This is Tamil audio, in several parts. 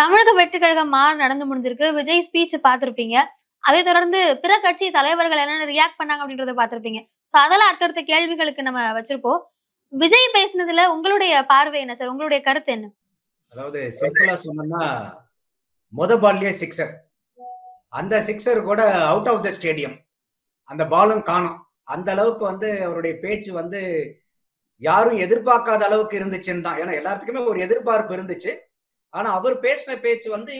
தமிழக வெற்றி கழக நடந்து முடிஞ்சிருக்கு விஜய் ஸ்பீச் பார்த்துருப்பீங்க அதை தொடர்ந்து பிற கட்சி தலைவர்கள் என்னென்ன ரியாக்ட் பண்ணாங்க அப்படின்றத பார்த்துருப்பீங்க ஸோ அதெல்லாம் அடுத்தடுத்த கேள்விகளுக்கு நம்ம வச்சிருப்போம் விஜய் பேசினதுல உங்களுடைய பார்வை என்ன சார் உங்களுடைய கருத்து என்ன அதாவது சிம்பிளா சொன்னா முத பால்லேயே சிக்ஸர் அந்த சிக்ஸர் கூட அவுட் ஆஃப் த ஸ்டேடியம் அந்த பாலும் காணும் அந்த அளவுக்கு வந்து அவருடைய பேச்சு வந்து யாரும் எதிர்பார்க்காத அளவுக்கு இருந்துச்சுன்னு தான் ஏன்னா எல்லாத்துக்குமே ஒரு எதிர்பார்ப்பு இருந்துச்சு ஆனா அவர் பேசின பேச்சு வந்து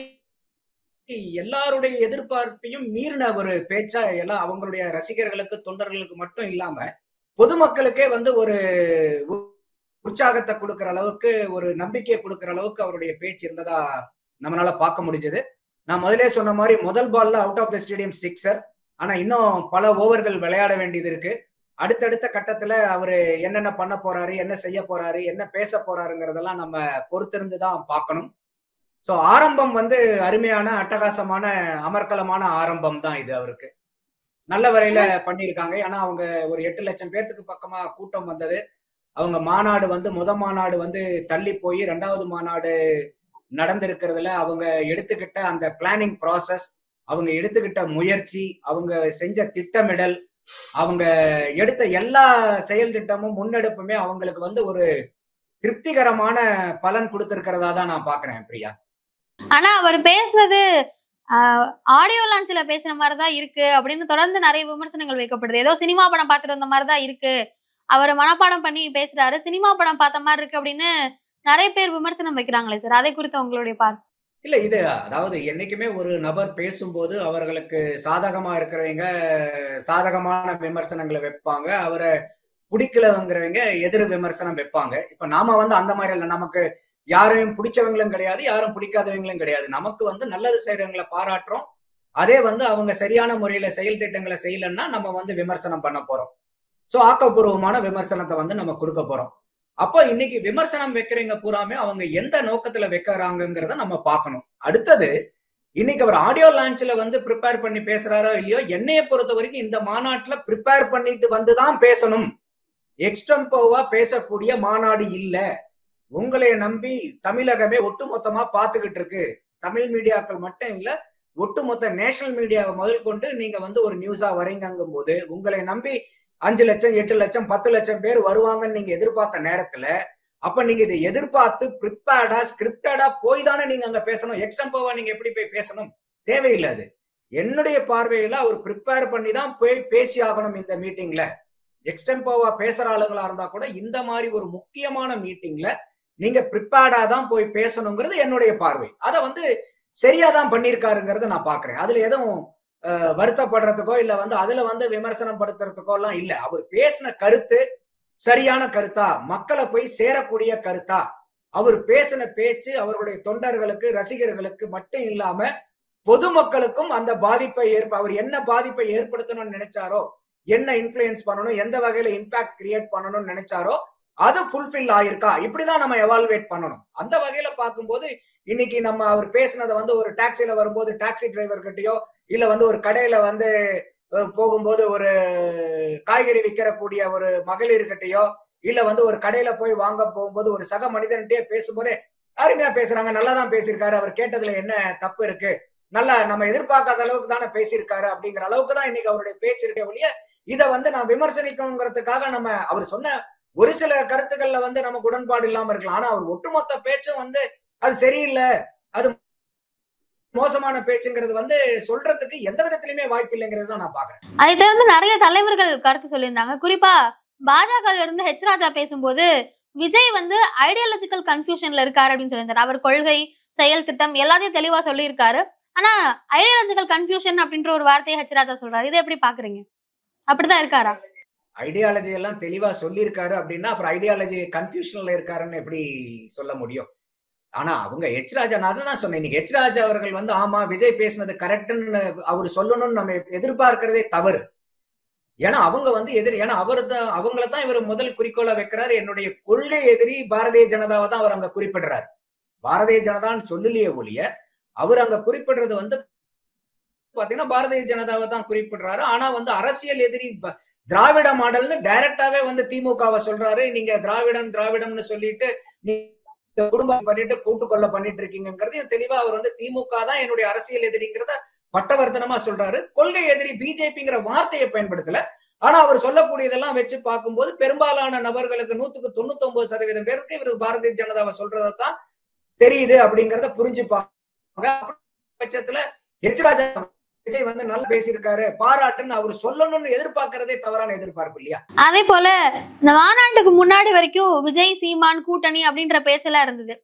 எல்லாருடைய எதிர்பார்ப்பையும் மீறின ஒரு பேச்சா எல்லாம் அவங்களுடைய ரசிகர்களுக்கு தொண்டர்களுக்கு மட்டும் இல்லாம பொதுமக்களுக்கே வந்து ஒரு உற்சாகத்தை கொடுக்குற அளவுக்கு ஒரு நம்பிக்கையை கொடுக்குற அளவுக்கு அவருடைய பேச்சு இருந்ததா நம்மளால பார்க்க முடிஞ்சது நான் முதலே சொன்ன மாதிரி முதல் பால்ல out of the stadium sixer ஆனா இன்னும் பல ஓவர்கள் விளையாட வேண்டியது இருக்கு அடுத்தடுத்த கட்டத்துல அவரு என்னென்ன பண்ண போறாரு என்ன செய்ய போறாரு என்ன பேச போறாருங்கிறதெல்லாம் நம்ம பொறுத்திருந்து தான் பார்க்கணும் ஸோ ஆரம்பம் வந்து அருமையான அட்டகாசமான அமர்க்கலமான ஆரம்பம் தான் இது அவருக்கு நல்ல வரையில பண்ணியிருக்காங்க ஏன்னா அவங்க ஒரு எட்டு லட்சம் பேர்த்துக்கு பக்கமா கூட்டம் வந்தது அவங்க மாநாடு வந்து முத மாநாடு வந்து தள்ளி போய் ரெண்டாவது மாநாடு நடந்திருக்கிறதுல அவங்க எடுத்துக்கிட்ட அந்த பிளானிங் ப்ராசஸ் அவங்க எடுத்துக்கிட்ட முயற்சி அவங்க செஞ்ச திட்டமிடல் அவங்க எடுத்த எல்லா செயல் திட்டமும் முன்னெடுப்புமே அவங்களுக்கு வந்து ஒரு திருப்திகரமான பலன் கொடுத்திருக்கிறதா தான் நான் பாக்குறேன் பிரியா ஆனா அவர் பேசுனது ஆடியோ லான்ச்ல பேசுன மாதிரிதான் இருக்கு அப்படின்னு தொடர்ந்து நிறைய விமர்சனங்கள் வைக்கப்படுது ஏதோ சினிமா படம் பார்த்துட்டு வந்த மாதிரிதான் இருக்கு அவர் மனப்பாடம் பண்ணி பேசுறாரு சினிமா படம் பார்த்த மாதிரி இருக்கு அப்படின்னு நிறைய பேர் விமர்சனம் வைக்கிறாங்களே சார் அதை குறித்து உங்களுடைய பார் இல்ல இது அதாவது என்னைக்குமே ஒரு நபர் பேசும்போது அவர்களுக்கு சாதகமா இருக்கிறவங்க சாதகமான விமர்சனங்களை வைப்பாங்க அவரை பிடிக்கலங்கிறவங்க எதிர் விமர்சனம் வைப்பாங்க இப்ப நாம வந்து அந்த மாதிரி இல்லை நமக்கு யாரையும் பிடிச்சவங்களும் கிடையாது யாரும் பிடிக்காதவங்களும் கிடையாது நமக்கு வந்து நல்லது செய்யறவங்களை பாராட்டுறோம் அதே வந்து அவங்க சரியான முறையில செயல் திட்டங்களை செய்யலன்னா நம்ம வந்து விமர்சனம் பண்ண போறோம் ஸோ ஆக்கப்பூர்வமான விமர்சனத்தை வந்து நம்ம கொடுக்க போறோம் அப்போ இன்னைக்கு விமர்சனம் வைக்கிறவங்க பூராமே அவங்க எந்த நோக்கத்துல வைக்கிறாங்கிறத நம்ம பார்க்கணும் அடுத்தது இன்னைக்கு அவர் ஆடியோ லான்ச்ல வந்து ப்ரிப்பேர் பண்ணி பேசுறாரோ இல்லையோ என்னைய பொறுத்த வரைக்கும் இந்த மாநாட்டுல ப்ரிப்பேர் பண்ணிட்டு வந்துதான் பேசணும் எக்ஸ்டம்போவா பேசக்கூடிய மாநாடு இல்லை உங்களை நம்பி தமிழகமே ஒட்டுமொத்தமா பாத்துக்கிட்டு இருக்கு தமிழ் மீடியாக்கள் மட்டும் இல்ல ஒட்டுமொத்த நேஷனல் மீடியாவை முதல் கொண்டு நீங்க வந்து ஒரு நியூஸா வரீங்கங்கும் போது உங்களை நம்பி அஞ்சு லட்சம் எட்டு லட்சம் பத்து லட்சம் பேர் வருவாங்கன்னு நீங்க எதிர்பார்த்த நேரத்துல அப்ப நீங்க இதை எதிர்பார்த்து ப்ரிப்பேர்டா ஸ்கிரிப்டடா போய் தானே நீங்க அங்க பேசணும் எக்ஸ்டம்போவா நீங்க எப்படி போய் பேசணும் தேவையில்லை அது என்னுடைய பார்வையில அவர் ப்ரிப்பேர் பண்ணி தான் போய் பேசி ஆகணும் இந்த மீட்டிங்ல எக்ஸ்டம்போவா பேசுற ஆளுங்களா இருந்தா கூட இந்த மாதிரி ஒரு முக்கியமான மீட்டிங்ல நீங்க ப்ரிப்பேர்டா தான் போய் பேசணுங்கிறது என்னுடைய பார்வை அதை வந்து சரியா தான் பண்ணியிருக்காருங்கிறத நான் பாக்குறேன் அதுல எதுவும் வருத்தப்படுறதுக்கோ இல்ல வந்து அதுல வந்து விமர்சனம் படுத்துறதுக்கோ எல்லாம் இல்ல அவர் பேசின கருத்து சரியான கருத்தா மக்களை போய் சேரக்கூடிய கருத்தா அவர் பேசின பேச்சு அவருடைய தொண்டர்களுக்கு ரசிகர்களுக்கு மட்டும் இல்லாம பொதுமக்களுக்கும் அந்த பாதிப்பை ஏற்ப அவர் என்ன பாதிப்பை ஏற்படுத்தணும்னு நினைச்சாரோ என்ன இன்ஃபுளுயன்ஸ் பண்ணணும் எந்த வகையில இம்பாக்ட் கிரியேட் பண்ணணும்னு நினைச்சாரோ அது ஃபுல்ஃபில் ஆயிருக்கா இப்படிதான் நம்ம எவால்வேட் பண்ணணும் அந்த வகையில பார்க்கும்போது இன்னைக்கு நம்ம அவர் பேசினதை வந்து ஒரு டாக்ஸில வரும்போது டாக்ஸி டிரைவர் கிட்டயோ இல்ல வந்து ஒரு கடையில வந்து போகும்போது ஒரு காய்கறி விற்கிறக்கூடிய ஒரு மகளிர்கிட்டயோ இல்ல வந்து ஒரு கடையில போய் வாங்க போகும்போது ஒரு சக மனிதன்கிட்டயே பேசும்போதே அருமையா பேசுறாங்க நல்லா தான் பேசியிருக்காரு அவர் கேட்டதுல என்ன தப்பு இருக்கு நல்லா நம்ம எதிர்பார்க்காத அளவுக்கு தானே பேசியிருக்காரு அப்படிங்கிற அளவுக்கு தான் இன்னைக்கு அவருடைய பேச்சு ஒழிய இதை வந்து நான் விமர்சனிக்கணுங்கிறதுக்காக நம்ம அவர் சொன்ன ஒரு சில கருத்துக்கள்ல வந்து நமக்கு உடன்பாடு இல்லாம இருக்கலாம் ஆனா அவர் ஒட்டுமொத்த பேச்சும் வந்து அது சரியில்லை அது மோசமான பேச்சுங்கிறது வந்து சொல்றதுக்கு எந்த விதத்திலுமே வாய்ப்பு இல்லைங்கிறது தான் நான் பாக்குறேன் அதை தொடர்ந்து நிறைய தலைவர்கள் கருத்து சொல்லியிருந்தாங்க குறிப்பா பாஜக இருந்து ஹெச் ராஜா பேசும்போது விஜய் வந்து ஐடியாலஜிக்கல் கன்ஃபியூஷன்ல இருக்காரு அப்படின்னு சொல்லியிருந்தாரு அவர் கொள்கை செயல் திட்டம் எல்லாத்தையும் தெளிவா சொல்லியிருக்காரு ஆனா ஐடியாலஜிக்கல் கன்ஃபியூஷன் அப்படின்ற ஒரு வார்த்தையை ஹெச் ராஜா சொல்றாரு இதை எப்படி பாக்குறீங்க அப்படிதான் இருக்காரா ஐடியாலஜி எல்லாம் தெளிவா சொல்லியிருக்காரு அப்படின்னா அப்புறம் ஐடியாலஜி கன்ஃபியூஷன்ல இருக்காருன்னு எப்படி சொல்ல முடியும் ஆனா அவங்க ஹெச் ராஜா நான் அதை தான் சொன்னேன் ஹெச் ராஜா அவர்கள் வந்து ஆமா விஜய் பேசினது கரெக்டுன்னு அவர் சொல்லணும்னு நம்ம எதிர்பார்க்கிறதே தவறு ஏன்னா அவங்க வந்து எதிரி ஏன்னா அவர் தான் அவங்கள தான் இவர் முதல் குறிக்கோளை வைக்கிறாரு என்னுடைய கொள்கை எதிரி பாரதிய ஜனதாவை தான் அவர் அங்க குறிப்பிடுறாரு பாரதிய ஜனதான்னு சொல்லலையே ஒழிய அவர் அங்க குறிப்பிடுறது வந்து பாத்தீங்கன்னா பாரதிய ஜனதாவை தான் குறிப்பிடுறாரு ஆனா வந்து அரசியல் எதிரி திராவிட மாடல்னு டைரக்டாவே வந்து திமுகவை சொல்றாரு நீங்க திராவிடம் திராவிடம்னு சொல்லிட்டு குடும்பம் பண்ணிட்டு கூட்டுக்கொள்ள பண்ணிட்டு இருக்கீங்கிறது தெளிவா அவர் வந்து திமுக தான் என்னுடைய அரசியல் எதிரிங்கிறத பட்டவர்த்தனமா சொல்றாரு கொள்கை எதிரி பிஜேபிங்கிற வார்த்தையை பயன்படுத்தல ஆனா அவர் சொல்லக்கூடியதெல்லாம் வச்சு பார்க்கும்போது பெரும்பாலான நபர்களுக்கு நூத்துக்கு தொண்ணூத்தி ஒன்பது சதவீதம் பேருக்கு இவர் பாரதிய ஜனதாவை சொல்றதான் தெரியுது அப்படிங்கறத புரிஞ்சு பட்சத்துல ஹெச் ராஜா விஜய் வந்து நல்லா பேசியிருக்காரு பாராட்டுன்னு அவர் சொல்லணும்னு எதிர்பார்க்கறதே தவறான எதிர்பார்ப்பு இல்லையா அதே போல இந்த மாநாட்டுக்கு முன்னாடி வரைக்கும் விஜய் சீமான் கூட்டணி அப்படின்ற பேச்செல்லாம் இருந்தது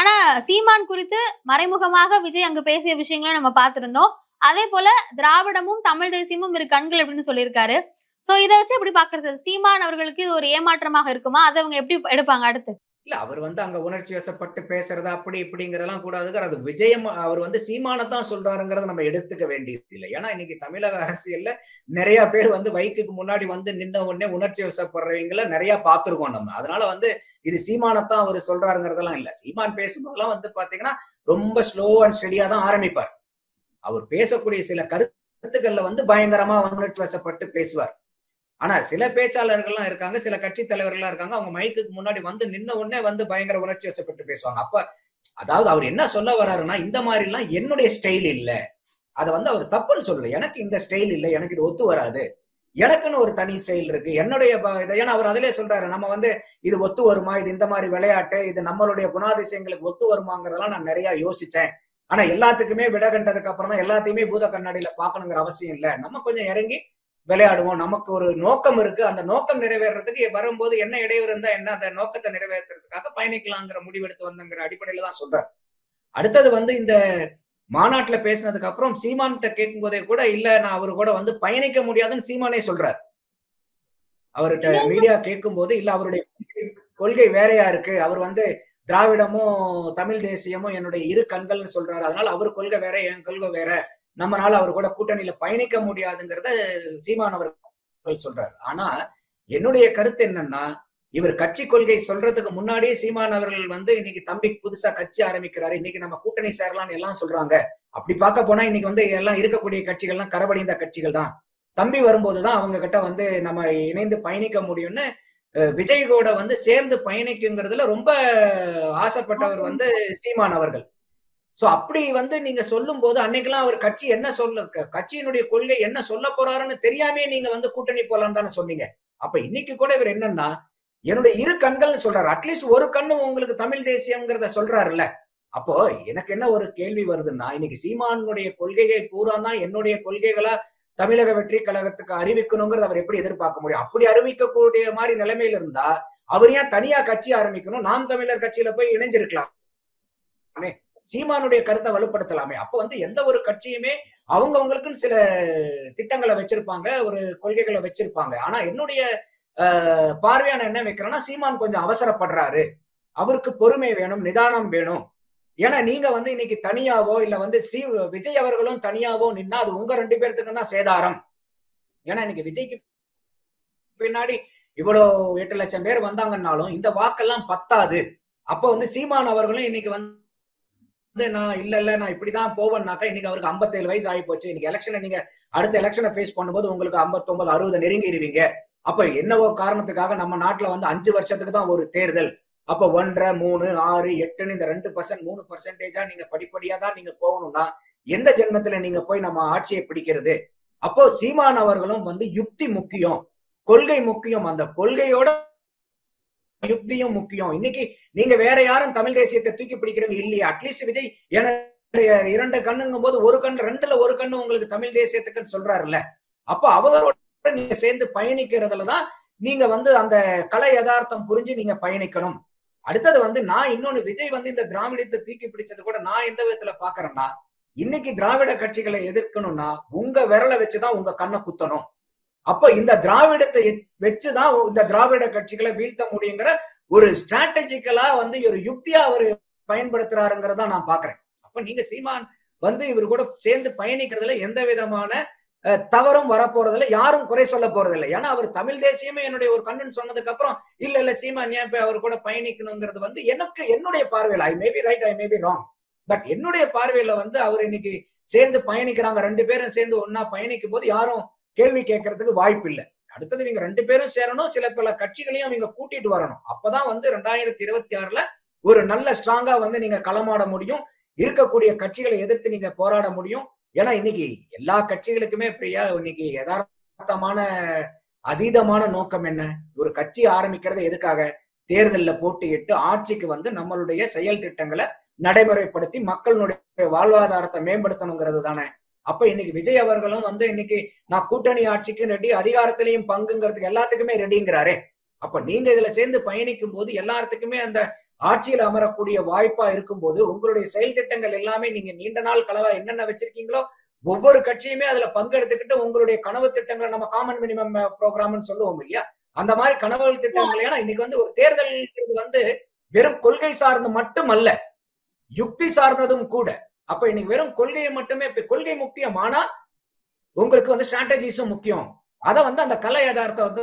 ஆனா சீமான் குறித்து மறைமுகமாக விஜய் அங்க பேசிய விஷயங்களை நம்ம பார்த்திருந்தோம் அதே போல திராவிடமும் தமிழ் தேசியமும் இரு கண்கள் அப்படின்னு சொல்லியிருக்காரு சோ இதை வச்சு எப்படி பாக்குறது சீமான் அவர்களுக்கு இது ஒரு ஏமாற்றமாக இருக்குமா அதை அவங்க எப்படி எடுப்பாங்க அடுத்து இல்ல அவர் வந்து அங்க உணர்ச்சி வசப்பட்டு பேசுறதா அப்படி இப்படிங்கறதெல்லாம் கூடாது அது விஜயம் அவர் வந்து சீமானத்தான் சொல்றாருங்கிறத நம்ம எடுத்துக்க வேண்டியது இல்லை ஏன்னா இன்னைக்கு தமிழக அரசியல்ல நிறைய பேர் வந்து வைக்கு முன்னாடி வந்து நின்ன உடனே உணர்ச்சி வசப்படுறவங்கள நிறைய பார்த்துருக்கோம் நம்ம அதனால வந்து இது சீமானத்தான் அவர் சொல்றாருங்கிறதெல்லாம் இல்ல சீமான் பேசும்போதெல்லாம் வந்து பாத்தீங்கன்னா ரொம்ப ஸ்லோ அண்ட் ஸ்டெடியா தான் ஆரம்பிப்பார் அவர் பேசக்கூடிய சில கருத்துக்கள்ல வந்து பயங்கரமா உணர்ச்சி வசப்பட்டு பேசுவார் ஆனா சில பேச்சாளர்கள்லாம் இருக்காங்க சில கட்சி தலைவர்கள்லாம் இருக்காங்க அவங்க மைக்கு முன்னாடி வந்து நின்ன உடனே வந்து பயங்கர உணர்ச்சி வசப்பட்டு பேசுவாங்க அப்ப அதாவது அவர் என்ன சொல்ல வர்றாருன்னா இந்த மாதிரி எல்லாம் என்னுடைய ஸ்டைல் இல்ல அதை வந்து அவர் தப்புன்னு சொல்லல எனக்கு இந்த ஸ்டைல் இல்லை எனக்கு இது ஒத்து வராது எனக்குன்னு ஒரு தனி ஸ்டைல் இருக்கு என்னுடைய ஏன்னா அவர் அதிலே சொல்றாரு நம்ம வந்து இது ஒத்து வருமா இது இந்த மாதிரி விளையாட்டு இது நம்மளுடைய குணாதிசயங்களுக்கு ஒத்து வருமாங்கிறதெல்லாம் நான் நிறைய யோசிச்சேன் ஆனா எல்லாத்துக்குமே விட கண்டதுக்கு அப்புறம் தான் எல்லாத்தையுமே பூத கண்ணாடியில பாக்கணுங்கிற அவசியம் இல்லை நம்ம கொஞ்சம் இறங்கி விளையாடுவோம் நமக்கு ஒரு நோக்கம் இருக்கு அந்த நோக்கம் நிறைவேறதுக்கு வரும்போது என்ன இடையூறு இருந்தா என்ன அந்த நோக்கத்தை நிறைவேற்றுறதுக்காக பயணிக்கலாங்கிற முடிவெடுத்து வந்தங்கிற அடிப்படையில தான் சொல்றாரு அடுத்தது வந்து இந்த மாநாட்டுல பேசினதுக்கு அப்புறம் சீமான்கிட்ட கேட்கும் போதே கூட இல்ல நான் அவரு கூட வந்து பயணிக்க முடியாதுன்னு சீமானே சொல்றாரு அவர்கிட்ட மீடியா கேட்கும் போது இல்ல அவருடைய கொள்கை வேறையா இருக்கு அவர் வந்து திராவிடமும் தமிழ் தேசியமும் என்னுடைய இரு கண்கள்னு சொல்றாரு அதனால அவர் கொள்கை வேற என் கொள்கை வேற நம்மளால அவர் கூட கூட்டணியில பயணிக்க முடியாதுங்கிறத சீமானவர்கள் சொல்றாரு ஆனா என்னுடைய கருத்து என்னன்னா இவர் கட்சி கொள்கை சொல்றதுக்கு முன்னாடியே சீமான் அவர்கள் வந்து இன்னைக்கு தம்பி புதுசா கட்சி ஆரம்பிக்கிறாரு இன்னைக்கு நம்ம கூட்டணி சேரலாம்னு எல்லாம் சொல்றாங்க அப்படி பார்க்க போனா இன்னைக்கு வந்து எல்லாம் இருக்கக்கூடிய கட்சிகள்லாம் கரபடிந்த கட்சிகள் தான் தம்பி வரும்போதுதான் அவங்க கிட்ட வந்து நம்ம இணைந்து பயணிக்க முடியும்னு விஜய் கூட வந்து சேர்ந்து பயணிக்குங்கிறதுல ரொம்ப ஆசைப்பட்டவர் வந்து சீமான் அவர்கள் சோ அப்படி வந்து நீங்க சொல்லும் போது அன்னைக்கெல்லாம் அவர் கட்சி என்ன சொல்ல கட்சியினுடைய கொள்கை என்ன சொல்ல போறாருன்னு தெரியாமே நீங்க வந்து கூட்டணி போலான்னு தானே சொன்னீங்க அப்ப இன்னைக்கு கூட இவர் என்னன்னா என்னுடைய இரு கண்கள்னு சொல்றாரு அட்லீஸ்ட் ஒரு கண்ணு உங்களுக்கு தமிழ் தேசியம்ங்கிறத சொல்றாருல்ல அப்போ எனக்கு என்ன ஒரு கேள்வி வருதுன்னா இன்னைக்கு சீமானுடைய கொள்கைகள் பூரா தான் என்னுடைய கொள்கைகளா தமிழக வெற்றி கழகத்துக்கு அறிவிக்கணுங்கிறத அவர் எப்படி எதிர்பார்க்க முடியும் அப்படி அறிவிக்கக்கூடிய மாதிரி நிலைமையில இருந்தா அவர் ஏன் தனியா கட்சி ஆரம்பிக்கணும் நாம் தமிழர் கட்சியில போய் இணைஞ்சிருக்கலாம் சீமானுடைய கருத்தை வலுப்படுத்தலாமே அப்ப வந்து எந்த ஒரு கட்சியுமே அவங்கவுங்களுக்குன்னு சில திட்டங்களை வச்சிருப்பாங்க ஒரு கொள்கைகளை வச்சிருப்பாங்க ஆனா என்னுடைய பார்வையான என்ன வைக்கிறேன்னா சீமான் கொஞ்சம் அவசரப்படுறாரு அவருக்கு பொறுமை வேணும் நிதானம் வேணும் ஏன்னா நீங்க வந்து இன்னைக்கு தனியாவோ இல்ல வந்து சீ விஜய் அவர்களும் தனியாவோ நின்னா அது உங்க ரெண்டு பேர்த்துக்கு தான் சேதாரம் ஏன்னா இன்னைக்கு விஜய்க்கு பின்னாடி இவ்வளோ எட்டு லட்சம் பேர் வந்தாங்கன்னாலும் இந்த வாக்கெல்லாம் பத்தாது அப்போ வந்து சீமான் அவர்களும் இன்னைக்கு வந்து வந்து நான் இல்ல இல்ல நான் இப்படிதான் போவேன்னாக்கா இன்னைக்கு அவருக்கு ஐம்பத்தேழு வயசு ஆகி போச்சு இன்னைக்கு எலெக்ஷனை நீங்க அடுத்த எலெக்ஷனை ஃபேஸ் பண்ணும்போது உங்களுக்கு ஐம்பத்தொன்பது அறுபது நெருங்கிடுவீங்க அப்ப என்னவோ காரணத்துக்காக நம்ம நாட்டுல வந்து அஞ்சு வருஷத்துக்கு தான் ஒரு தேர்தல் அப்ப ஒன்றரை மூணு ஆறு எட்டுன்னு இந்த ரெண்டு பர்சன்ட் மூணு பர்சன்டேஜா நீங்க படிப்படியா தான் நீங்க போகணும்னா எந்த ஜென்மத்துல நீங்க போய் நம்ம ஆட்சியை பிடிக்கிறது அப்போ சீமான் அவர்களும் வந்து யுக்தி முக்கியம் கொள்கை முக்கியம் அந்த கொள்கையோட யுக்தியும் முக்கியம் இன்னைக்கு நீங்க வேற யாரும் தமிழ் தேசியத்தை தூக்கி பிடிக்கிறவங்க இல்லையா அட்லீஸ்ட் விஜய் என்னுடைய இரண்டு கண்ணுங்கும் போது ஒரு கண் ரெண்டுல ஒரு கண்ணு உங்களுக்கு தமிழ் தேசியத்துக்குன்னு சொல்றாருல்ல அப்ப அவரோட நீங்க சேர்ந்து பயணிக்கிறதுல தான் நீங்க வந்து அந்த கலை யதார்த்தம் புரிஞ்சு நீங்க பயணிக்கணும் அடுத்தது வந்து நான் இன்னொன்னு விஜய் வந்து இந்த திராவிடத்தை தூக்கி பிடிச்சது கூட நான் எந்த விதத்துல பாக்குறேன்னா இன்னைக்கு திராவிட கட்சிகளை எதிர்க்கணும்னா உங்க விரலை வச்சுதான் உங்க கண்ணை குத்தணும் அப்ப இந்த திராவிடத்தை வச்சுதான் இந்த திராவிட கட்சிகளை வீழ்த்த முடியுங்கிற ஒரு ஸ்ட்ராட்டஜிக்கலா வந்து ஒரு யுக்தியா அவர் பயன்படுத்துறாருங்கிறத நான் பாக்குறேன் அப்ப நீங்க சீமான் வந்து இவர் கூட சேர்ந்து பயணிக்கிறதுல எந்த விதமான தவறும் வரப்போறதில்ல யாரும் குறை சொல்ல போறதில்லை ஏன்னா அவர் தமிழ் தேசியமே என்னுடைய ஒரு கண்ணன் சொன்னதுக்கு அப்புறம் இல்ல இல்ல சீமான் ஏன் அவர் கூட பயணிக்கணுங்கிறது வந்து எனக்கு என்னுடைய பார்வையில் I maybe right I maybe wrong but என்னுடைய பார்வையில வந்து அவர் இன்னைக்கு சேர்ந்து பயணிக்கிறாங்க ரெண்டு பேரும் சேர்ந்து ஒன்னா பயணிக்கும் போது யாரும் கேள்வி கேட்கறதுக்கு வாய்ப்பு இல்லை அடுத்தது இவங்க ரெண்டு பேரும் சேரணும் சில பல கட்சிகளையும் அவங்க கூட்டிட்டு வரணும் அப்பதான் வந்து ரெண்டாயிரத்தி இருபத்தி ஆறுல ஒரு நல்ல ஸ்ட்ராங்கா வந்து நீங்க களமாட முடியும் இருக்கக்கூடிய கட்சிகளை எதிர்த்து நீங்க போராட முடியும் ஏன்னா இன்னைக்கு எல்லா கட்சிகளுக்குமே பிரியா இன்னைக்கு யதார்த்தமான அதீதமான நோக்கம் என்ன ஒரு கட்சி ஆரம்பிக்கிறது எதுக்காக தேர்தலில் போட்டியிட்டு ஆட்சிக்கு வந்து நம்மளுடைய செயல் திட்டங்களை நடைமுறைப்படுத்தி மக்களுடைய வாழ்வாதாரத்தை மேம்படுத்தணுங்கிறது தானே அப்ப இன்னைக்கு விஜய் அவர்களும் வந்து இன்னைக்கு நான் கூட்டணி ஆட்சிக்கும் ரெடி அதிகாரத்திலையும் பங்குங்கிறதுக்கு எல்லாத்துக்குமே ரெடிங்கிறாரே அப்ப நீங்க இதுல சேர்ந்து பயணிக்கும் போது எல்லாத்துக்குமே அந்த ஆட்சியில் அமரக்கூடிய வாய்ப்பா இருக்கும்போது உங்களுடைய செயல் திட்டங்கள் எல்லாமே நீங்க நீண்ட நாள் கலவா என்னென்ன வச்சிருக்கீங்களோ ஒவ்வொரு கட்சியுமே அதுல பங்கெடுத்துக்கிட்டு உங்களுடைய கனவு திட்டங்களை நம்ம காமன் மினிமம் ப்ரோக்ராம்னு சொல்லுவோம் இல்லையா அந்த மாதிரி கனவு திட்டங்கள் ஏன்னா இன்னைக்கு வந்து ஒரு தேர்தல் வந்து வெறும் கொள்கை சார்ந்து மட்டும் அல்ல யுக்தி சார்ந்ததும் கூட அப்ப இன்னைக்கு வெறும் கொள்கையை மட்டுமே கொள்கை முக்கியமானா உங்களுக்கு வந்து ஸ்ட்ராட்டஜிஸும் முக்கியம் அதை வந்து அந்த கலை யதார்த்தம் வந்து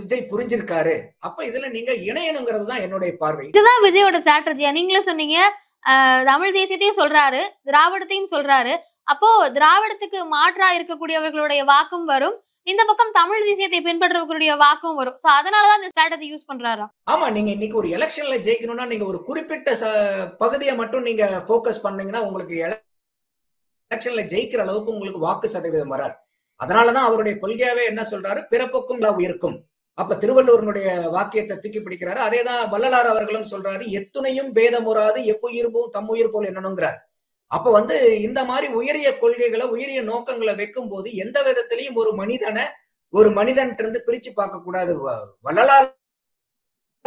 விஜய் புரிஞ்சிருக்காரு அப்ப இதுல நீங்க இணையணுங்கிறது தான் என்னுடைய பார்வை இதுதான் விஜயோட ஸ்ட்ராட்டஜியா நீங்களும் சொன்னீங்க தமிழ் தேசியத்தையும் சொல்றாரு திராவிடத்தையும் சொல்றாரு அப்போ திராவிடத்துக்கு மாற்றா இருக்கக்கூடியவர்களுடைய வாக்கும் வரும் இந்த பக்கம் தமிழ் தேசியத்தை பின்பற்றவர்களுடைய வாக்கும் வரும் சோ அதனாலதான் இந்த ஸ்ட்ராட்டஜி யூஸ் பண்றாரா ஆமா நீங்க இன்னைக்கு ஒரு எலெக்ஷன்ல ஜெயிக்கணும்னா நீங்க ஒரு குறிப்பிட்ட பகுதியை மட்டும் நீங்க போக்கஸ் பண்ணீங்கன்னா உங்களுக்கு எலெக்ஷன்ல ஜெயிக்கிற அளவுக்கு உங்களுக்கு வாக்கு சதவீதம் வராது அதனாலதான் அவருடைய கொள்கையாவே என்ன சொல்றாரு பிறப்புக்கும் லவ் இருக்கும் அப்ப திருவள்ளுவனுடைய வாக்கியத்தை தூக்கி பிடிக்கிறாரு அதேதான் வள்ளலார் அவர்களும் சொல்றாரு எத்துணையும் பேதமுறாது தம் தம்முயிர் போல் என்னணுங்கிறார் அப்ப வந்து இந்த மாதிரி உயரிய கொள்கைகளை உயரிய நோக்கங்களை வைக்கும் போது எந்த விதத்திலையும் ஒரு மனிதனை ஒரு மனிதன் இருந்து பிரிச்சு பார்க்க கூடாது வள்ளலால்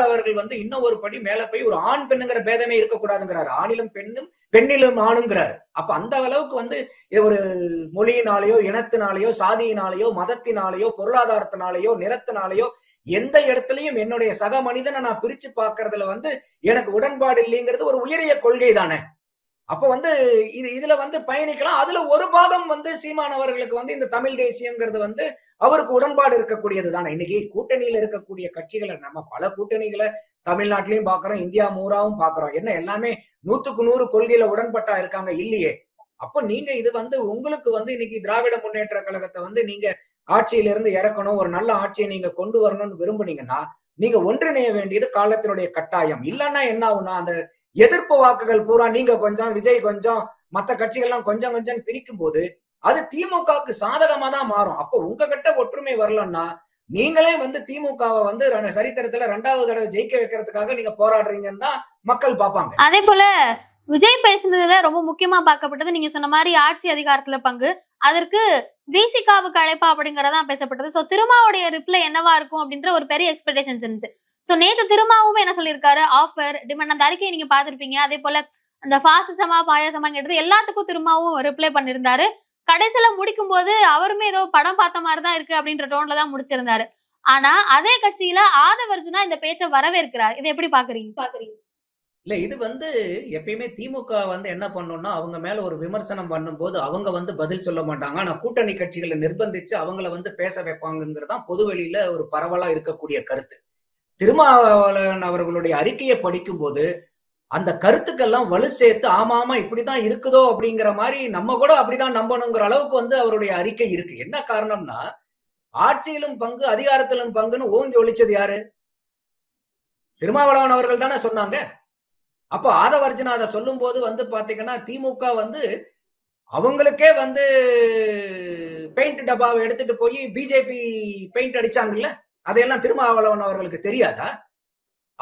அவர்கள் வந்து இன்னும் ஒரு படி மேல போய் ஒரு ஆண் பெண்ணுங்கிற பேதமே இருக்கக்கூடாதுங்கிறாரு ஆணிலும் பெண்ணும் பெண்ணிலும் ஆணுங்கிறாரு அப்ப அந்த அளவுக்கு வந்து ஒரு மொழியினாலேயோ இனத்தினாலேயோ சாதியினாலேயோ மதத்தினாலேயோ பொருளாதாரத்தினாலேயோ நிறத்தினாலேயோ எந்த இடத்துலயும் என்னுடைய சக மனிதனை நான் பிரிச்சு பாக்குறதுல வந்து எனக்கு உடன்பாடு இல்லைங்கிறது ஒரு உயரிய கொள்கை தானே அப்ப வந்து இது இதுல வந்து பயணிக்கலாம் அதுல ஒரு பாதம் வந்து சீமானவர்களுக்கு வந்து இந்த தமிழ் தேசியங்கிறது வந்து அவருக்கு உடன்பாடு இருக்கக்கூடியது தானே இன்னைக்கு கூட்டணியில இருக்கக்கூடிய கட்சிகளை நம்ம பல கூட்டணிகளை தமிழ்நாட்டிலையும் பாக்குறோம் இந்தியா மூராவும் பாக்குறோம் என்ன எல்லாமே நூத்துக்கு நூறு கொள்கையில உடன்பட்டா இருக்காங்க இல்லையே அப்ப நீங்க இது வந்து உங்களுக்கு வந்து இன்னைக்கு திராவிட முன்னேற்ற கழகத்தை வந்து நீங்க ஆட்சியில இருந்து இறக்கணும் ஒரு நல்ல ஆட்சியை நீங்க கொண்டு வரணும்னு விரும்புனீங்கன்னா நீங்க ஒன்றிணைய வேண்டியது காலத்தினுடைய கட்டாயம் இல்லைன்னா என்ன ஆகும்னா அந்த எதிர்ப்பு வாக்குகள் பூரா நீங்க கொஞ்சம் விஜய் கொஞ்சம் மற்ற கட்சிகள்லாம் கொஞ்சம் கொஞ்சம் பிரிக்கும் போது அது திமுகவுக்கு சாதகமா தான் மாறும் அப்போ உங்ககிட்ட ஒற்றுமை வரலன்னா நீங்களே வந்து திமுகவை வந்து சரித்திரத்துல ரெண்டாவது தடவை ஜெயிக்க வைக்கிறதுக்காக நீங்க போராடுறீங்கன்னு தான் மக்கள் பார்ப்பாங்க அதே போல விஜய் பேசுனதுல ரொம்ப முக்கியமா பார்க்கப்பட்டது நீங்க சொன்ன மாதிரி ஆட்சி அதிகாரத்துல பங்கு அதற்கு விசிகாவுக்கு அழைப்பா அப்படிங்கறதான் பேசப்பட்டது சோ திருமாவுடைய ரிப்ளை என்னவா இருக்கும் அப்படின்ற ஒரு பெரிய எக்ஸ்பெக்டேஷன்ஸ் இருந்துச்சு ஸோ நேற்று திரும்பவும் என்ன சொல்லியிருக்காரு ஆஃபர் டிமெண்ட் அந்த அறிக்கையை நீங்க பாத்திருப்பீங்க அதே போல அந்த பாசிசமா பாயாசமாங்கிறது எல்லாத்துக்கும் திரும்பவும் ரிப்ளை பண்ணிருந்தாரு கடைசியில முடிக்கும் போது அவருமே ஏதோ படம் பார்த்த மாதிரி தான் இருக்கு அப்படின்ற டோன்ல தான் முடிச்சிருந்தாரு ஆனா அதே கட்சியில ஆதவர்ஜுனா இந்த பேச்சை வரவேற்கிறார் இதை எப்படி பாக்குறீங்க பாக்குறீங்க இல்ல இது வந்து எப்பயுமே திமுக வந்து என்ன பண்ணணும்னா அவங்க மேல ஒரு விமர்சனம் பண்ணும்போது அவங்க வந்து பதில் சொல்ல மாட்டாங்க ஆனா கூட்டணி கட்சிகளை நிர்பந்திச்சு அவங்கள வந்து பேச வைப்பாங்கிறதான் பொதுவெளியில ஒரு பரவலா இருக்கக்கூடிய கருத்து திருமாவளவன் அவர்களுடைய அறிக்கையை படிக்கும்போது அந்த கருத்துக்கெல்லாம் வலு சேர்த்து ஆமா ஆமா இப்படிதான் இருக்குதோ அப்படிங்கிற மாதிரி நம்ம கூட அப்படிதான் நம்பணுங்கிற அளவுக்கு வந்து அவருடைய அறிக்கை இருக்கு என்ன காரணம்னா ஆட்சியிலும் பங்கு அதிகாரத்திலும் பங்குன்னு ஓங்கி ஒழிச்சது யாரு திருமாவளவன் அவர்கள் தானே சொன்னாங்க அப்போ ஆதவர்ஜன அதை சொல்லும் போது வந்து பாத்தீங்கன்னா திமுக வந்து அவங்களுக்கே வந்து பெயிண்ட் டப்பாவை எடுத்துட்டு போய் பிஜேபி பெயிண்ட் அடிச்சாங்கல்ல அதையெல்லாம் திருமாவளவன் அவர்களுக்கு தெரியாதா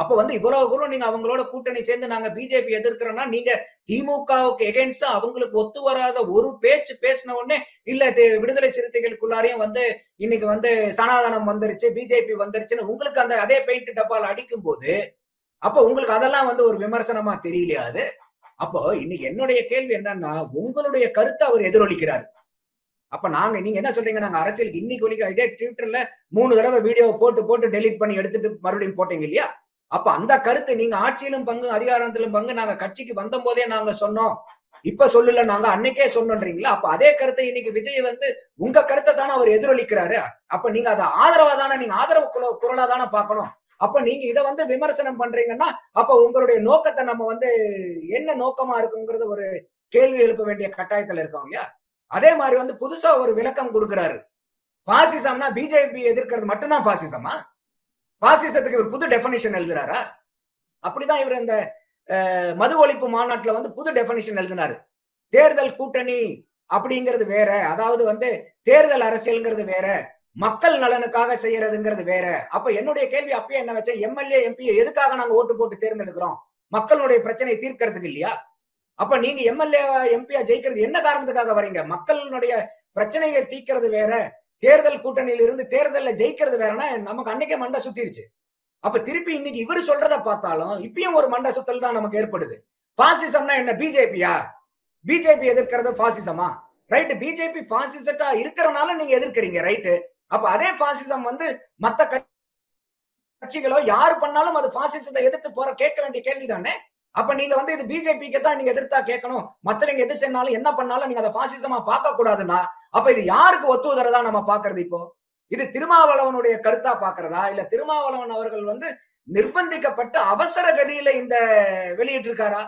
அப்ப வந்து இவ்வளவு தூரம் நீங்க அவங்களோட கூட்டணி சேர்ந்து நாங்க பிஜேபி எதிர்க்கிறோம்னா நீங்க திமுகவுக்கு எகென்ஸ்டா அவங்களுக்கு ஒத்து வராத ஒரு பேச்சு பேசின உடனே இல்ல விடுதலை சிறுத்தைகளுக்குள்ளாரையும் வந்து இன்னைக்கு வந்து சனாதனம் வந்துருச்சு பிஜேபி வந்துருச்சுன்னு உங்களுக்கு அந்த அதே பெயிண்ட் டப்பால் அடிக்கும் போது அப்ப உங்களுக்கு அதெல்லாம் வந்து ஒரு விமர்சனமா தெரியலையாது அப்போ இன்னைக்கு என்னுடைய கேள்வி என்னன்னா உங்களுடைய கருத்தை அவர் எதிரொலிக்கிறார் அப்ப நாங்க நீங்க என்ன சொல்றீங்க நாங்க அரசியலுக்கு இன்னைக்கு இதே ட்விட்டர்ல மூணு தடவை வீடியோ போட்டு போட்டு டெலிட் பண்ணி எடுத்துட்டு மறுபடியும் போட்டீங்க இல்லையா அப்ப அந்த கருத்து நீங்க ஆட்சியிலும் பங்கு அதிகாரத்திலும் பங்கு நாங்க கட்சிக்கு வந்த போதே நாங்க சொன்னோம் இப்ப சொல்லல நாங்க அன்னைக்கே சொன்னோம்ன்றீங்களா அப்ப அதே கருத்தை இன்னைக்கு விஜய் வந்து உங்க கருத்தை தானே அவர் எதிரொலிக்கிறாரு அப்ப நீங்க அதை ஆதரவா தானே நீங்க ஆதரவு குரலா தானே பாக்கணும் அப்ப நீங்க இதை வந்து விமர்சனம் பண்றீங்கன்னா அப்ப உங்களுடைய நோக்கத்தை நம்ம வந்து என்ன நோக்கமா இருக்குங்கறத ஒரு கேள்வி எழுப்ப வேண்டிய கட்டாயத்துல இருக்கோம் இல்லையா அதே மாதிரி வந்து புதுசா ஒரு விளக்கம் கொடுக்கிறாரு பாசிசம்னா பிஜேபி எதிர்க்கிறது மட்டும்தான் பாசிசமா பாசிசத்துக்கு இவர் புது டெபினிஷன் எழுதுறாரா அப்படிதான் இவர் இந்த மது ஒழிப்பு மாநாட்டில் வந்து புது டெபினிஷன் எழுதினாரு தேர்தல் கூட்டணி அப்படிங்கிறது வேற அதாவது வந்து தேர்தல் அரசியல்ங்கிறது வேற மக்கள் நலனுக்காக செய்யறதுங்கிறது வேற அப்ப என்னுடைய கேள்வி அப்பயே என்ன வச்சா எம்எல்ஏ எம்பி எதுக்காக நாங்க ஓட்டு போட்டு தேர்ந்தெடுக்கிறோம் மக்களுடைய பிரச்சனையை தீர்க்கறதுக்கு இல்லையா அப்ப நீங்க எம்எல்ஏ எம்பியா ஜெயிக்கிறது என்ன காரணத்துக்காக வரீங்க மக்களுடைய பிரச்சனைகள் தீக்கிறது வேற தேர்தல் கூட்டணியில இருந்து தேர்தல்ல ஜெயிக்கிறது வேறனா நமக்கு அன்னைக்கே மண்டை சுத்திருச்சு அப்ப திருப்பி இன்னைக்கு இவர் சொல்றத பார்த்தாலும் இப்பயும் ஒரு மண்டை சுத்தல் தான் நமக்கு ஏற்படுது பாசிசம்னா என்ன பிஜேபியா பிஜேபி எதிர்க்கிறது பாசிசமா ரைட்டு பிஜேபி பாசிசட்டா இருக்கிறனால நீங்க எதிர்க்கிறீங்க ரைட்டு அப்ப அதே பாசிசம் வந்து மத்த கட்சிகளோ யார் பண்ணாலும் அது பாசிசத்தை எதிர்த்து போற கேட்க வேண்டிய கேள்வி தானே அப்ப நீங்க வந்து இது பிஜேபிக்கு தான் நீங்க எதிர்த்தா கேட்கணும் மத்தவங்க எது செஞ்சாலும் என்ன பண்ணாலும் நீங்க அதை பாசிசமா பார்க்க கூடாதுன்னா அப்ப இது யாருக்கு ஒத்துவதா நம்ம பாக்குறது இப்போ இது திருமாவளவனுடைய கருத்தா பாக்குறதா இல்ல திருமாவளவன் அவர்கள் வந்து நிர்பந்திக்கப்பட்டு அவசர கதியில இந்த வெளியிட்டு இருக்காரா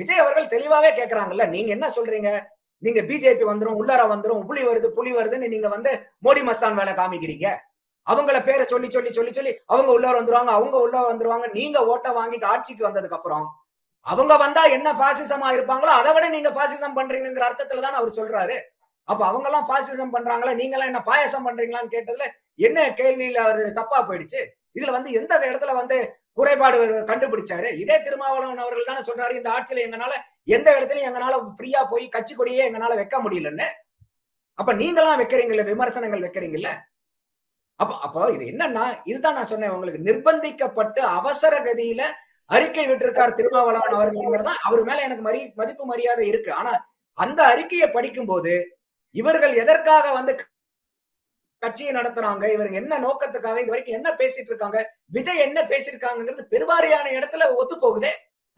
விஜய் அவர்கள் தெளிவாவே கேக்குறாங்கல்ல நீங்க என்ன சொல்றீங்க நீங்க பிஜேபி வந்துரும் உள்ளார வந்துரும் புலி வருது புலி வருதுன்னு நீங்க வந்து மோடி மஸ்தான் வேலை காமிக்கிறீங்க அவங்கள பேரை சொல்லி சொல்லி சொல்லி சொல்லி அவங்க உள்ள வந்துருவாங்க அவங்க உள்ள வந்துருவாங்க நீங்க ஓட்டை வாங்கிட்டு ஆட்சிக்கு வந்ததுக்கு அப்புறம் அவங்க வந்தா என்ன பாசிசமா இருப்பாங்களோ அதை விட நீங்க பாசிசம் பண்றீங்கிற அர்த்தத்துல தான் அவர் சொல்றாரு அப்ப அவங்க எல்லாம் பாசிசம் பண்றாங்களா நீங்க எல்லாம் என்ன பாயசம் பண்றீங்களான்னு கேட்டதுல என்ன கேள்வியில அவர் தப்பா போயிடுச்சு இதுல வந்து எந்த இடத்துல வந்து குறைபாடு கண்டுபிடிச்சாரு இதே திருமாவளவன் அவர்கள் தானே சொல்றாரு இந்த ஆட்சியில எங்கனால எந்த இடத்துலயும் எங்கனால ஃப்ரீயா போய் கட்சி கொடியே எங்கனால வைக்க முடியலன்னு அப்ப நீங்களாம் வைக்கிறீங்கல்ல விமர்சனங்கள் வைக்கிறீங்கல்ல அப்ப அப்போ இது என்னன்னா இதுதான் நான் சொன்னேன் உங்களுக்கு நிர்பந்திக்கப்பட்டு அவசர கதியில அறிக்கை விட்டிருக்கார் திருமாவளவன் அவர்கள்ங்கிறதா அவர் மேல எனக்கு மரி மதிப்பு மரியாதை இருக்கு ஆனா அந்த அறிக்கையை படிக்கும் போது இவர்கள் எதற்காக வந்து கட்சியை நடத்துறாங்க இவருங்க என்ன நோக்கத்துக்காக இது வரைக்கும் என்ன பேசிட்டு இருக்காங்க விஜய் என்ன பேசியிருக்காங்கிறது பெருவாரியான இடத்துல ஒத்து போகுதே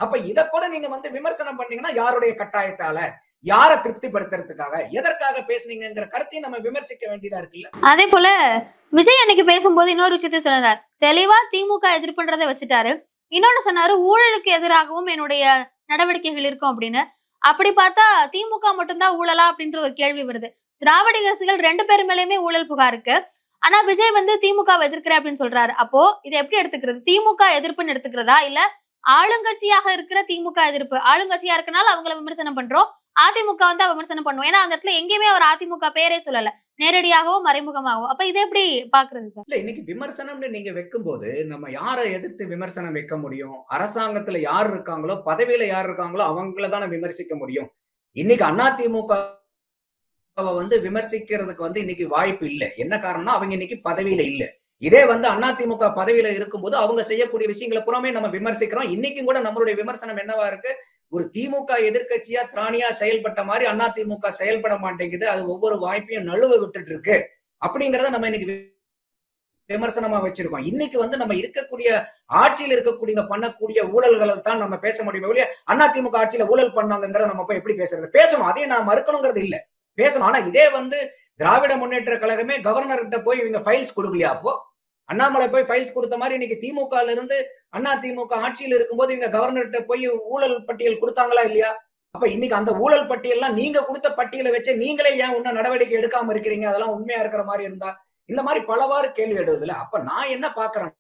அப்ப இதை கூட நீங்க வந்து விமர்சனம் பண்ணீங்கன்னா யாருடைய கட்டாயத்தால யாரை திருப்திப்படுத்துறதுக்காக எதற்காக பேசுனீங்கிற கருத்தையும் நம்ம விமர்சிக்க வேண்டியதா இருக்குல்ல அதே போல விஜய் அன்னைக்கு பேசும்போது இன்னொரு விஷயத்த சொன்னார் தெளிவா திமுக எதிர்ப்புன்றதை வச்சுட்டாரு இன்னொன்னு சொன்னாரு ஊழலுக்கு எதிராகவும் என்னுடைய நடவடிக்கைகள் இருக்கும் அப்படின்னு அப்படி பார்த்தா திமுக மட்டும்தான் ஊழலா அப்படின்ற ஒரு கேள்வி வருது திராவிட கட்சிகள் ரெண்டு பேர் மேலேயுமே ஊழல் புகார் இருக்கு ஆனா விஜய் வந்து திமுக எதிர்க்கிறேன் அப்படின்னு சொல்றாரு அப்போ இதை எப்படி எடுத்துக்கிறது திமுக எதிர்ப்புன்னு எடுத்துக்கிறதா இல்ல ஆளுங்கட்சியாக இருக்கிற திமுக எதிர்ப்பு ஆளுங்கட்சியா இருக்கனால அவங்கள விமர்சனம் பண்றோம் அதிமுக வந்து விமர்சனம் பண்ணுவோம் ஏன்னா அந்த இடத்துல எங்கேயுமே அவர் அதிமுக பேரே சொல்லல நேரடியாகவோ மறைமுகமாகவோ அப்ப இது எப்படி பாக்குறது சார் இல்ல இன்னைக்கு விமர்சனம்னு நீங்க வைக்கும் போது நம்ம யாரை எதிர்த்து விமர்சனம் வைக்க முடியும் அரசாங்கத்துல யார் இருக்காங்களோ பதவியில யார் இருக்காங்களோ அவங்கள தான் விமர்சிக்க முடியும் இன்னைக்கு அதிமுக வந்து விமர்சிக்கிறதுக்கு வந்து இன்னைக்கு வாய்ப்பு இல்லை என்ன காரணம்னா அவங்க இன்னைக்கு பதவியில இல்லை இதே வந்து அதிமுக பதவியில இருக்கும்போது அவங்க செய்யக்கூடிய விஷயங்களை புறமே நம்ம விமர்சிக்கிறோம் இன்னைக்கும் கூட நம்மளுடைய விமர்சனம் என்னவா இருக்கு ஒரு திமுக எதிர்கட்சியா திராணியா செயல்பட்ட மாதிரி அண்ணா திமுக செயல்பட மாட்டேங்குது அது ஒவ்வொரு வாய்ப்பையும் நழுவ விட்டுட்டு இருக்கு அப்படிங்கறத நம்ம இன்னைக்கு விமர்சனமா வச்சிருக்கோம் இன்னைக்கு வந்து நம்ம இருக்கக்கூடிய ஆட்சியில் இருக்கக்கூடிய பண்ணக்கூடிய ஊழல்களை தான் நம்ம பேச முடியும் ஒழிய அண்ணா திமுக ஆட்சியில ஊழல் பண்ணாங்கிறத நம்ம போய் எப்படி பேசுறது பேசணும் அதையும் நான் மறுக்கணுங்கிறது இல்ல பேசணும் ஆனா இதே வந்து திராவிட முன்னேற்ற கழகமே கவர்னர்கிட்ட போய் இவங்க ஃபைல்ஸ் கொடுக்கலையா அப்போ அண்ணாமலை போய் ஃபைல்ஸ் கொடுத்த மாதிரி இன்னைக்கு திமுக இருந்து அண்ணா திமுக ஆட்சியில் இருக்கும்போது இவங்க கவர்னர்கிட்ட போய் ஊழல் பட்டியல் கொடுத்தாங்களா இல்லையா அப்ப இன்னைக்கு அந்த ஊழல் பட்டியல்லாம் நீங்க கொடுத்த பட்டியலை வச்சு நீங்களே ஏன் உன்ன நடவடிக்கை எடுக்காம இருக்கிறீங்க அதெல்லாம் உண்மையா இருக்கிற மாதிரி இருந்தா இந்த மாதிரி பலவாறு கேள்வி எடுவதில்ல அப்ப நான் என்ன பாக்குறேன்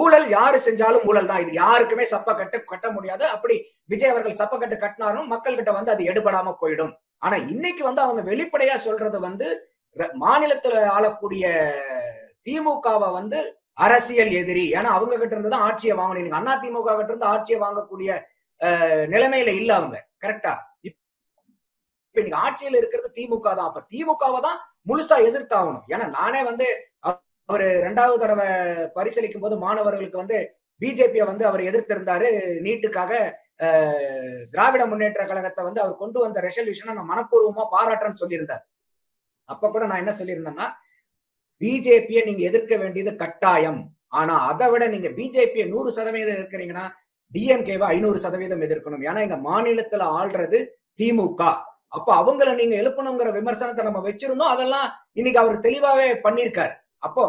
ஊழல் யாரு செஞ்சாலும் ஊழல் தான் இது யாருக்குமே சப்ப கட்டு கட்ட முடியாது அப்படி விஜய் அவர்கள் சப்ப கட்டு கட்டினாரும் மக்கள்கிட்ட வந்து அது எடுபடாம போயிடும் ஆனா இன்னைக்கு வந்து அவங்க வெளிப்படையா சொல்றது வந்து மாநிலத்துல ஆளக்கூடிய திமுகவை வந்து அரசியல் எதிரி ஏன்னா அவங்க கிட்ட இருந்து தான் ஆட்சியை வாங்கணும் அண்ணா திமுக கிட்ட இருந்து ஆட்சியை வாங்கக்கூடிய நிலைமையில இல்ல அவங்க கரெக்டா இப்ப நீங்க ஆட்சியில இருக்கிறது திமுக தான் அப்ப திமுகவை தான் முழுசா எதிர்த்தாகணும் ஏன்னா நானே வந்து அவர் ரெண்டாவது தடவை பரிசீலிக்கும் போது மாணவர்களுக்கு வந்து பிஜேபியை வந்து அவர் எதிர்த்திருந்தாரு நீட்டுக்காக திராவிட முன்னேற்ற கழகத்தை வந்து அவர் கொண்டு வந்த ரெசல்யூஷனை நான் மனப்பூர்வமா பாராட்டுறேன்னு சொல்லியிருந்தார் அப்ப கூட நான் என்ன சொல்லியிருந்தேன்னா பிஜேபியை நீங்க எதிர்க்க வேண்டியது கட்டாயம் ஆனா அதை விட நீங்க பிஜேபியை நூறு சதவீதம் எதிர்க்கிறீங்கன்னா டிஎம்கேவை ஐநூறு சதவீதம் எதிர்க்கணும் ஏன்னா எங்க மாநிலத்துல ஆள்றது திமுக அப்ப அவங்கள நீங்க எழுப்பணுங்கிற விமர்சனத்தை நம்ம வச்சிருந்தோம் அதெல்லாம் இன்னைக்கு அவர் தெளிவாவே பண்ணியிருக்காரு அப்போ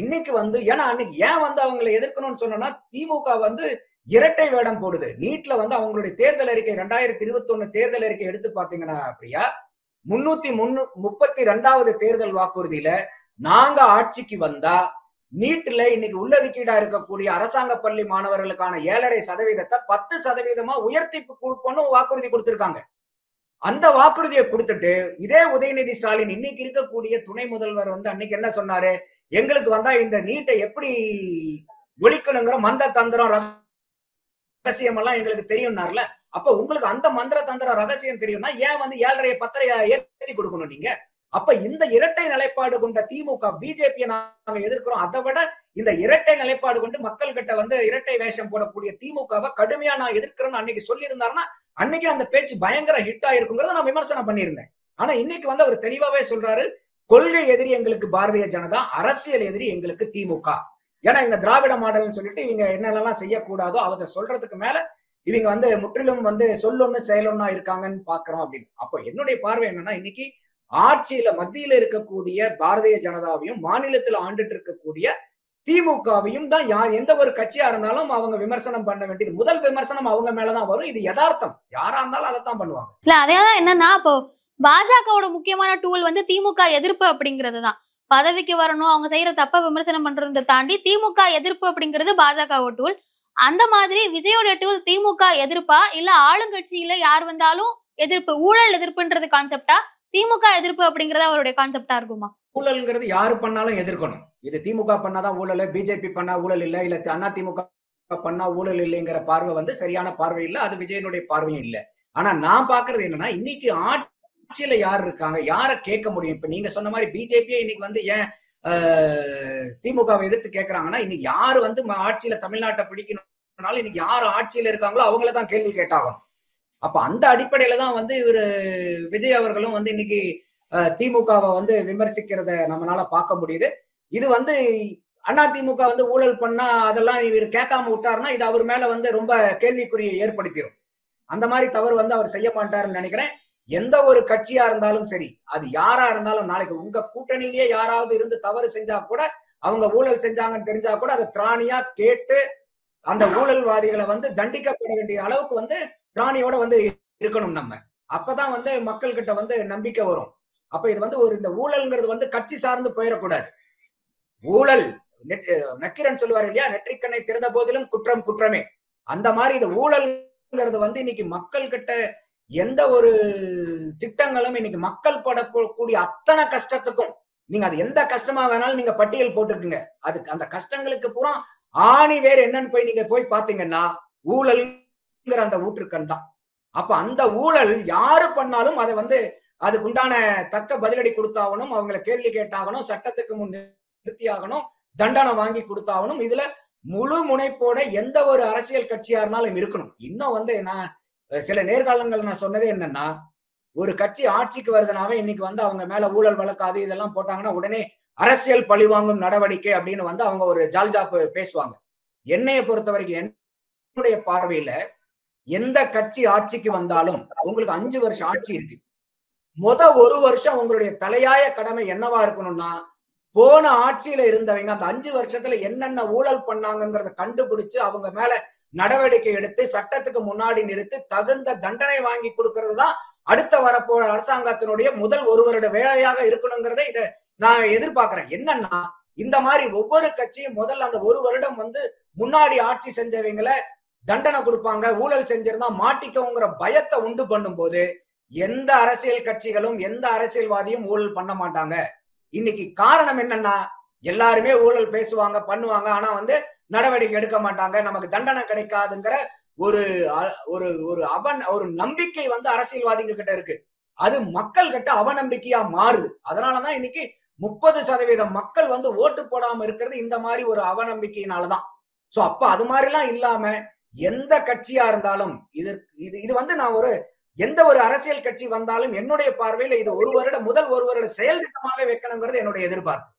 இன்னைக்கு வந்து ஏன்னா அன்னைக்கு ஏன் வந்து அவங்களை எதிர்க்கணும்னு சொன்னோம்னா திமுக வந்து இரட்டை வேடம் போடுது நீட்ல வந்து அவங்களுடைய தேர்தல் அறிக்கை ரெண்டாயிரத்தி இருபத்தி ஒண்ணு தேர்தல் அறிக்கை எடுத்து பாத்தீங்கன்னா அப்படியா முன்னூத்தி முன்னு முப்பத்தி ரெண்டாவது தேர்தல் வாக்குறுதியில நாங்க ஆட்சிக்கு வந்தா நீட்ல இன்னைக்கு உள்ளதுக்கீடா இருக்கக்கூடிய அரசாங்க பள்ளி மாணவர்களுக்கான ஏழரை சதவீதத்தை பத்து சதவீதமா உயர்த்தி கொடுப்போம்னு வாக்குறுதி கொடுத்திருக்காங்க அந்த வாக்குறுதியை கொடுத்துட்டு இதே உதயநிதி ஸ்டாலின் இன்னைக்கு இருக்கக்கூடிய துணை முதல்வர் வந்து அன்னைக்கு என்ன சொன்னாரு எங்களுக்கு வந்தா இந்த நீட்டை எப்படி ஒழிக்கணுங்கிற மந்த தந்திரம் ரகசியம் எல்லாம் எங்களுக்கு தெரியும்னாருல அப்ப உங்களுக்கு அந்த மந்திர தந்திர ரகசியம் தெரியும்னா ஏன் வந்து ஏழரை பத்தரை ஏற்றி கொடுக்கணும் நீங்க அப்ப இந்த இரட்டை நிலைப்பாடு கொண்ட திமுக பிஜேபியை நாங்க எதிர்க்கிறோம் அதை விட இந்த இரட்டை நிலைப்பாடு கொண்டு மக்கள் கிட்ட வந்து இரட்டை வேஷம் போடக்கூடிய திமுகவை கடுமையா நான் எதிர்க்கிறேன்னு அன்னைக்கு சொல்லியிருந்தாருன்னா அன்னைக்கு அந்த பேச்சு பயங்கர ஹிட் ஆயிருக்குங்கிறத நான் விமர்சனம் பண்ணியிருந்தேன் ஆனா இன்னைக்கு வந்து அவர் தெளிவாவே சொல்றாரு கொள்கை எதிரி எங்களுக்கு பாரதிய ஜனதா அரசியல் எதிரி எங்களுக்கு திமுக ஏன்னா இந்த திராவிட மாடல்னு சொல்லிட்டு இவங்க என்னென்னலாம் செய்யக்கூடாதோ அதை சொல்றதுக்கு மேல இவங்க வந்து முற்றிலும் வந்து சொல்லொன்னு செயலொன்னா இருக்காங்கன்னு பாக்குறோம் அப்படின்னு அப்போ என்னுடைய பார்வை என்னன்னா இன்னைக்கு ஆட்சியில மத்தியில இருக்கக்கூடிய பாரதிய ஜனதாவையும் மாநிலத்தில் ஆண்டுட்டு இருக்கக்கூடிய திமுகவையும் தான் யார் எந்த ஒரு கட்சியா இருந்தாலும் அவங்க விமர்சனம் பண்ண வேண்டியது முதல் விமர்சனம் அவங்க மேலதான் வரும் இது யதார்த்தம் யாரா இருந்தாலும் அதை தான் பண்ணுவாங்க இல்ல அதேதான் என்னன்னா இப்போ பாஜகவோட முக்கியமான டூல் வந்து திமுக எதிர்ப்பு அப்படிங்கிறது தான் பதவிக்கு வரணும் அவங்க செய்யற தப்ப விமர்சனம் பண்றதை தாண்டி திமுக எதிர்ப்பு அப்படிங்கிறது பாஜகவோட டூல் அந்த மாதிரி விஜயோட டூல் திமுக எதிர்ப்பா இல்ல ஆளுங்கட்சியில யார் வந்தாலும் எதிர்ப்பு ஊழல் எதிர்ப்புன்றது கான்செப்டா திமுக எதிர்ப்பு அப்படிங்கறத அவருடைய கான்செப்டா இருக்குமா ஊழல்ங்கிறது யாரு பண்ணாலும் எதிர்க்கணும் இது திமுக பண்ணாதான் ஊழல் பிஜேபி பண்ணா ஊழல் இல்லை இல்ல அண்ணா திமுக பண்ணா ஊழல் இல்லைங்கிற பார்வை வந்து சரியான பார்வை இல்லை அது விஜயனுடைய பார்வையும் இல்லை ஆனா நான் பாக்குறது என்னன்னா இன்னைக்கு ஆட்சியில யார் இருக்காங்க யார கேட்க முடியும் இப்ப நீங்க சொன்ன மாதிரி பிஜேபியே இன்னைக்கு வந்து ஏன் திமுகவை எதிர்த்து கேட்கிறாங்கன்னா இன்னைக்கு யாரு வந்து ஆட்சியில தமிழ்நாட்டை பிடிக்கணும்னாலும் இன்னைக்கு யார் ஆட்சியில இருக்காங்களோ அவங்கள தான் கேள்வி கேட்டாகணும் அப்ப அந்த அடிப்படையில தான் வந்து இவர் விஜய் அவர்களும் வந்து இன்னைக்கு திமுகவை வந்து விமர்சிக்கிறத நம்மளால பார்க்க முடியுது இது வந்து அண்ணா திமுக வந்து ஊழல் பண்ணா அதெல்லாம் இவர் கேட்காம விட்டாருன்னா இது அவர் மேல வந்து ரொம்ப கேள்விக்குறியை ஏற்படுத்திடும் அந்த மாதிரி தவறு வந்து அவர் செய்ய மாட்டாருன்னு நினைக்கிறேன் எந்த ஒரு கட்சியா இருந்தாலும் சரி அது யாரா இருந்தாலும் நாளைக்கு உங்க கூட்டணியிலேயே யாராவது இருந்து தவறு செஞ்சா கூட அவங்க ஊழல் செஞ்சாங்கன்னு தெரிஞ்சா கூட அதை திராணியா கேட்டு அந்த ஊழல்வாதிகளை வந்து தண்டிக்கப்பட வேண்டிய அளவுக்கு வந்து திராணியோட வந்து இருக்கணும் நம்ம அப்பதான் வந்து மக்கள் கிட்ட வந்து நம்பிக்கை வரும் அப்ப இது வந்து ஒரு இந்த ஊழல்ங்கிறது வந்து கட்சி சார்ந்து போயிடக்கூடாது ஊழல் நக்கிரன் சொல்லுவார் இல்லையா நெற்றிக்கண்ணை திறந்த போதிலும் குற்றம் குற்றமே அந்த மாதிரி இந்த ஊழல்ங்கிறது வந்து இன்னைக்கு மக்கள் கிட்ட எந்த ஒரு திட்டங்களும் இன்னைக்கு மக்கள் படக்கூடிய அத்தனை கஷ்டத்துக்கும் நீங்க அது எந்த கஷ்டமா வேணாலும் நீங்க பட்டியல் போட்டுருக்குங்க அதுக்கு அந்த கஷ்டங்களுக்கு பூரா ஆணி வேறு என்னன்னு போய் நீங்க போய் பாத்தீங்கன்னா ஊழல்ங்கிற அந்த ஊற்றுக்கண் தான் அப்ப அந்த ஊழல் யாரு பண்ணாலும் அதை வந்து அதுக்குண்டான தக்க பதிலடி கொடுத்தாகணும் அவங்களை கேள்வி கேட்டாகணும் சட்டத்துக்கு முன் நிறுத்தியாகணும் தண்டனை வாங்கி கொடுத்தாகணும் இதுல முழு முனைப்போட எந்த ஒரு அரசியல் கட்சியா இருந்தாலும் இருக்கணும் இன்னும் வந்து நான் சில நேர்காலங்கள் நான் சொன்னதே என்னன்னா ஒரு கட்சி ஆட்சிக்கு வருதுனாவே இன்னைக்கு வந்து அவங்க மேல ஊழல் வழக்காது இதெல்லாம் போட்டாங்கன்னா உடனே அரசியல் பழிவாங்கும் நடவடிக்கை அப்படின்னு வந்து அவங்க ஒரு ஜால்ஜாப்பு பேசுவாங்க என்னைய பொறுத்த வரைக்கும் என்னுடைய பார்வையில எந்த கட்சி ஆட்சிக்கு வந்தாலும் உங்களுக்கு அஞ்சு வருஷம் ஆட்சி இருக்கு முத ஒரு வருஷம் உங்களுடைய தலையாய கடமை என்னவா இருக்கணும்னா போன ஆட்சியில இருந்தவங்க அந்த அஞ்சு வருஷத்துல என்னென்ன ஊழல் பண்ணாங்கிறத கண்டுபிடிச்சு அவங்க மேல நடவடிக்கை எடுத்து சட்டத்துக்கு முன்னாடி நிறுத்தி தகுந்த தண்டனை வாங்கி கொடுக்கறது தான் அடுத்த வரப்போற அரசாங்கத்தினுடைய முதல் ஒருவரோட வேலையாக இருக்கணுங்கிறத இதை நான் எதிர்பார்க்கிறேன் என்னன்னா இந்த மாதிரி ஒவ்வொரு கட்சியும் முதல்ல அந்த ஒரு வருடம் வந்து முன்னாடி ஆட்சி செஞ்சவங்களை தண்டனை கொடுப்பாங்க ஊழல் செஞ்சிருந்தா மாட்டிக்கோங்கிற பயத்தை உண்டு பண்ணும்போது எந்த அரசியல் கட்சிகளும் எந்த அரசியல்வாதியும் ஊழல் பண்ண மாட்டாங்க இன்னைக்கு காரணம் என்னன்னா எல்லாருமே ஊழல் பேசுவாங்க பண்ணுவாங்க ஆனா வந்து நடவடிக்கை எடுக்க மாட்டாங்க நமக்கு தண்டனை கிடைக்காதுங்கிற ஒரு ஒரு ஒரு அவன் ஒரு நம்பிக்கை வந்து அரசியல்வாதிங்க கிட்ட இருக்கு அது மக்கள் கிட்ட அவநம்பிக்கையா மாறுது அதனாலதான் இன்னைக்கு முப்பது சதவீதம் மக்கள் வந்து ஓட்டு போடாம இருக்கிறது இந்த மாதிரி ஒரு அவநம்பிக்கையினாலதான் சோ அப்ப அது மாதிரிலாம் இல்லாம எந்த கட்சியா இருந்தாலும் இது இது இது வந்து நான் ஒரு எந்த ஒரு அரசியல் கட்சி வந்தாலும் என்னுடைய பார்வையில இது ஒரு வருட முதல் ஒரு வருட செயல் திட்டமாவே வைக்கணுங்கிறது என்னுடைய எதிர்பார்ப்பு